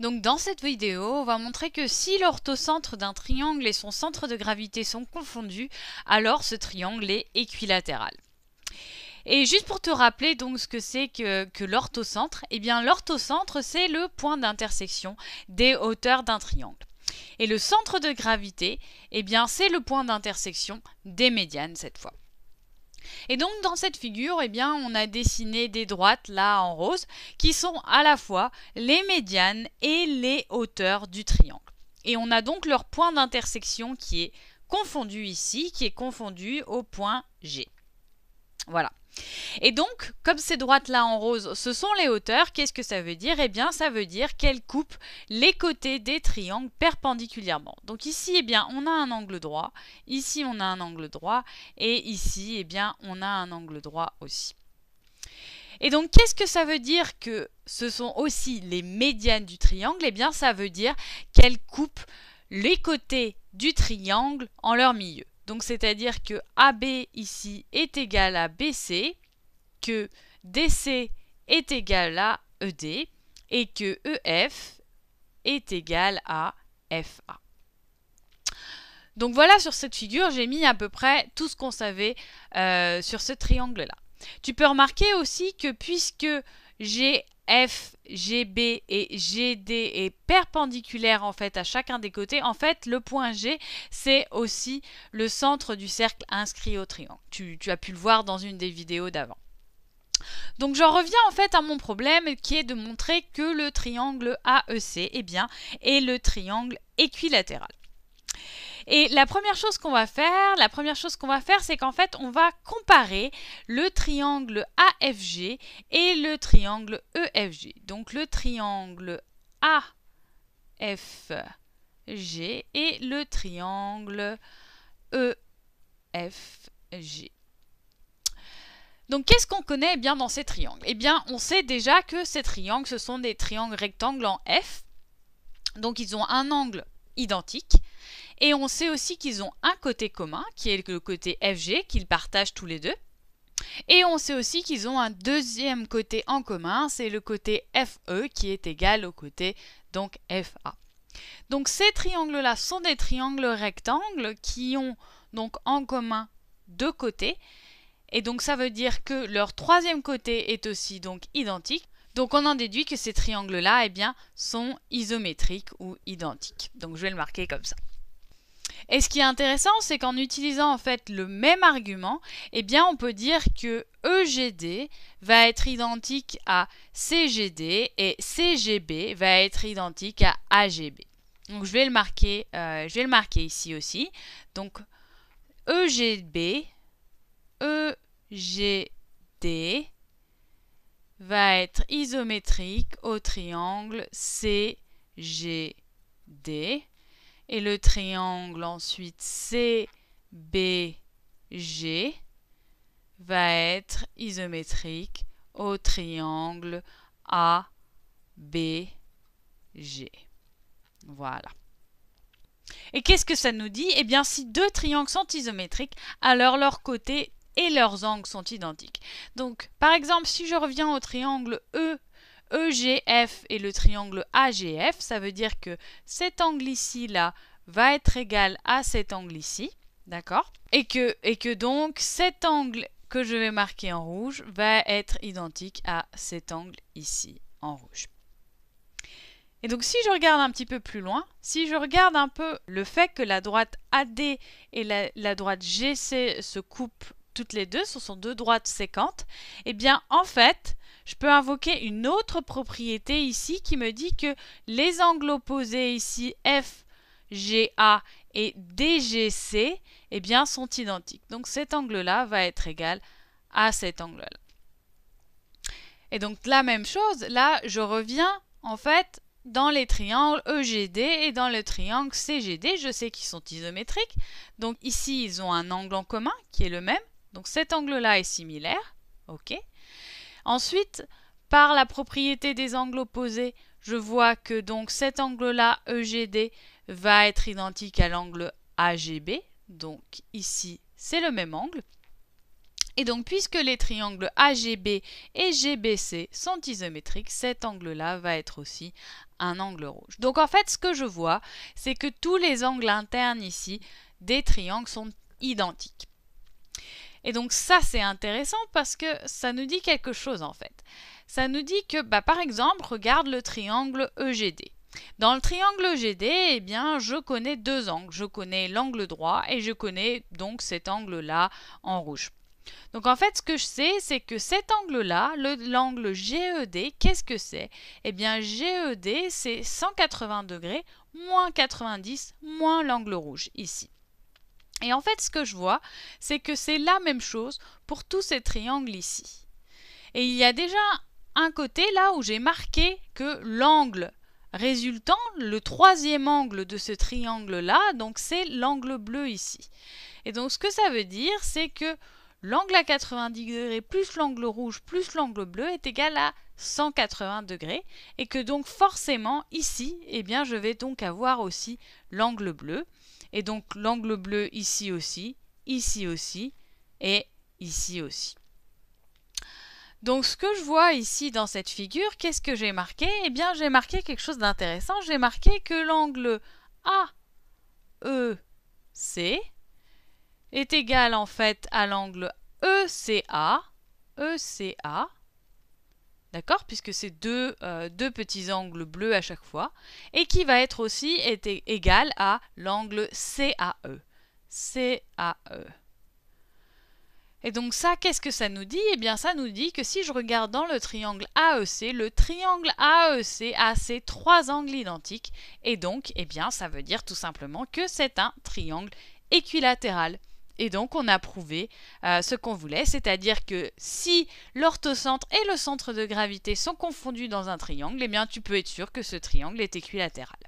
Donc dans cette vidéo, on va montrer que si l'orthocentre d'un triangle et son centre de gravité sont confondus, alors ce triangle est équilatéral. Et juste pour te rappeler donc ce que c'est que, l'orthocentre, eh bien l'orthocentre c'est le point d'intersection des hauteurs d'un triangle. Et le centre de gravité, eh bien c'est le point d'intersection des médianes cette fois. Et donc dans cette figure, eh bien, on a dessiné des droites là en rose qui sont à la fois les médianes et les hauteurs du triangle. Et on a donc leur point d'intersection qui est confondu ici, qui est confondu au point G. Voilà. Et donc, comme ces droites-là en rose, ce sont les hauteurs, qu'est-ce que ça veut dire Eh bien, ça veut dire qu'elles coupent les côtés des triangles perpendiculairement. Donc ici, eh bien, on a un angle droit, ici on a un angle droit, et ici, eh bien, on a un angle droit aussi. Et donc, qu'est-ce que ça veut dire que ce sont aussi les médianes du triangle Eh bien, ça veut dire qu'elles coupent les côtés du triangle en leur milieu. Donc, c'est-à-dire que AB ici est égal à BC, que DC est égal à ED et que EF est égal à FA. Donc voilà, sur cette figure, j'ai mis à peu près tout ce qu'on savait euh, sur ce triangle-là. Tu peux remarquer aussi que puisque GF, GB et GD est perpendiculaire en fait à chacun des côtés, en fait le point G c'est aussi le centre du cercle inscrit au triangle. tu as pu le voir dans une des vidéos d'avant. Donc j'en reviens en fait à mon problème qui est de montrer que le triangle AEC eh bien, est le triangle équilatéral. Et la première chose qu'on va faire, la première chose qu'on va faire, c'est qu'en fait, on va comparer le triangle AFG et le triangle EFG. Donc le triangle AFG et le triangle EFG. Donc qu'est-ce qu'on connaît eh bien dans ces triangles Eh bien on sait déjà que ces triangles, ce sont des triangles rectangles en F. Donc ils ont un angle identique. Et on sait aussi qu'ils ont un côté commun, qui est le côté FG, qu'ils partagent tous les deux. Et on sait aussi qu'ils ont un deuxième côté en commun, c'est le côté FE qui est égal au côté donc FA. Donc ces triangles-là sont des triangles rectangles qui ont donc en commun deux côtés et donc ça veut dire que leur troisième côté est aussi donc identique. Donc on en déduit que ces triangles-là eh bien, sont isométriques ou identiques. Donc je vais le marquer comme ça. Et ce qui est intéressant, c'est qu'en utilisant en fait le même argument, eh bien on peut dire que EGD va être identique à CGD et CGB va être identique à AGB. Donc je vais le marquer, euh, je vais le marquer ici aussi. Donc EGB, e GD va être isométrique au triangle CGD et le triangle ensuite CBG va être isométrique au triangle ABG. Voilà. Et qu'est-ce que ça nous dit Eh bien, si deux triangles sont isométriques, alors leurs côtés et leurs angles sont identiques. Donc, par exemple, si je reviens au triangle E, EGF et le triangle AGF, ça veut dire que cet angle ici là va être égal à cet angle ici, d'accord et que, et que donc cet angle que je vais marquer en rouge va être identique à cet angle ici en rouge. Et donc si je regarde un petit peu plus loin, si je regarde un peu le fait que la droite AD et la, la droite GC se coupent toutes les deux, ce sont deux droites sécantes, eh bien en fait, je peux invoquer une autre propriété ici qui me dit que les angles opposés ici, F, et DGC, eh bien sont identiques. Donc cet angle-là va être égal à cet angle-là. Et donc la même chose, là je reviens en fait dans les triangles EGD et dans le triangle CGD, je sais qu'ils sont isométriques. Donc ici, ils ont un angle en commun qui est le même. Donc cet angle-là est similaire. OK. Ensuite, par la propriété des angles opposés, je vois que donc cet angle-là, EGD, va être identique à l'angle AGB. Donc ici, c'est le même angle. Et donc, puisque les triangles AGB et GBC sont isométriques, cet angle-là va être aussi un angle rouge. Donc, en fait, ce que je vois, c'est que tous les angles internes ici des triangles sont identiques. Et donc ça c'est intéressant parce que ça nous dit quelque chose en fait. Ça nous dit que bah, par exemple regarde le triangle EGD. Dans le triangle EGD, eh bien, je connais deux angles. Je connais l'angle droit et je connais donc cet angle-là en rouge. Donc en fait, ce que je sais, c'est que cet angle-là, l'angle GED, qu'est-ce que c'est Eh bien, GED, c'est 180 degrés moins 90 moins l'angle rouge ici. Et en fait, ce que je vois, c'est que c'est la même chose pour tous ces triangles ici. Et il y a déjà un côté là où j'ai marqué que l'angle résultant, le troisième angle de ce triangle là, donc c'est l'angle bleu ici. Et donc ce que ça veut dire, c'est que l'angle à 90 degrés plus l'angle rouge plus l'angle bleu est égal à 180 degrés et que donc forcément ici eh bien je vais donc avoir aussi l'angle bleu et donc l'angle bleu ici aussi ici aussi et ici aussi. Donc ce que je vois ici dans cette figure, qu'est-ce que j'ai marqué Eh bien j'ai marqué quelque chose d'intéressant, j'ai marqué que l'angle AEC est égal en fait à l'angle ECA, ECA, d'accord, puisque c'est euh, deux, petits angles bleus à chaque fois, et qui va être aussi égal à l'angle CAE, CAE. Et donc ça, qu'est-ce que ça nous dit Eh bien ça nous dit que si je regarde dans le triangle AEC, le triangle AEC a e ces trois angles identiques, et donc, eh bien, ça veut dire tout simplement que c'est un triangle équilatéral. Et donc, on a prouvé euh, ce qu'on voulait, c'est-à-dire que si l'orthocentre et le centre de gravité sont confondus dans un triangle, eh bien, tu peux être sûr que ce triangle est équilatéral.